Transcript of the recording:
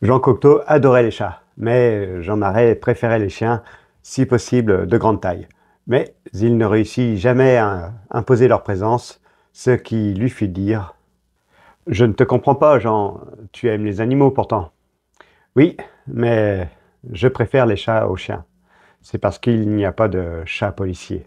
Jean Cocteau adorait les chats, mais Jean Marais préférait les chiens, si possible de grande taille. Mais il ne réussit jamais à imposer leur présence, ce qui lui fit dire « Je ne te comprends pas, Jean, tu aimes les animaux pourtant. »« Oui, mais je préfère les chats aux chiens. C'est parce qu'il n'y a pas de chat policier. »